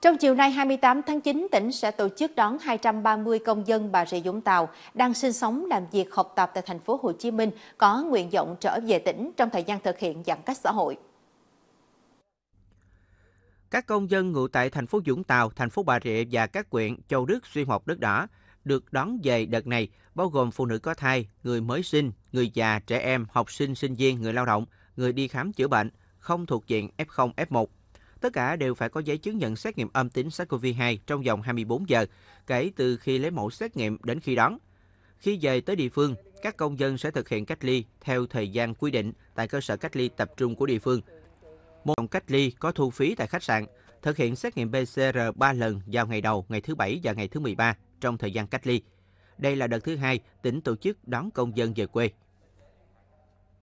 Trong chiều nay 28 tháng 9, tỉnh sẽ tổ chức đón 230 công dân Bà Rịa Vũng Tàu đang sinh sống, làm việc, học tập tại thành phố Hồ Chí Minh có nguyện vọng trở về tỉnh trong thời gian thực hiện giãn cách xã hội. Các công dân ngụ tại thành phố Vũng Tàu, thành phố Bà Rịa và các huyện Châu Đức, Xuyên Mộc, Đất Đỏ được đón về đợt này bao gồm phụ nữ có thai, người mới sinh, người già, trẻ em, học sinh, sinh viên, người lao động, người đi khám chữa bệnh, không thuộc diện F0, F1 tất cả đều phải có giấy chứng nhận xét nghiệm âm tính SARS-CoV-2 trong vòng 24 giờ kể từ khi lấy mẫu xét nghiệm đến khi đón. Khi về tới địa phương, các công dân sẽ thực hiện cách ly theo thời gian quy định tại cơ sở cách ly tập trung của địa phương. Một phòng cách ly có thu phí tại khách sạn, thực hiện xét nghiệm PCR 3 lần vào ngày đầu, ngày thứ Bảy và ngày thứ 13 trong thời gian cách ly. Đây là đợt thứ hai tỉnh tổ chức đón công dân về quê.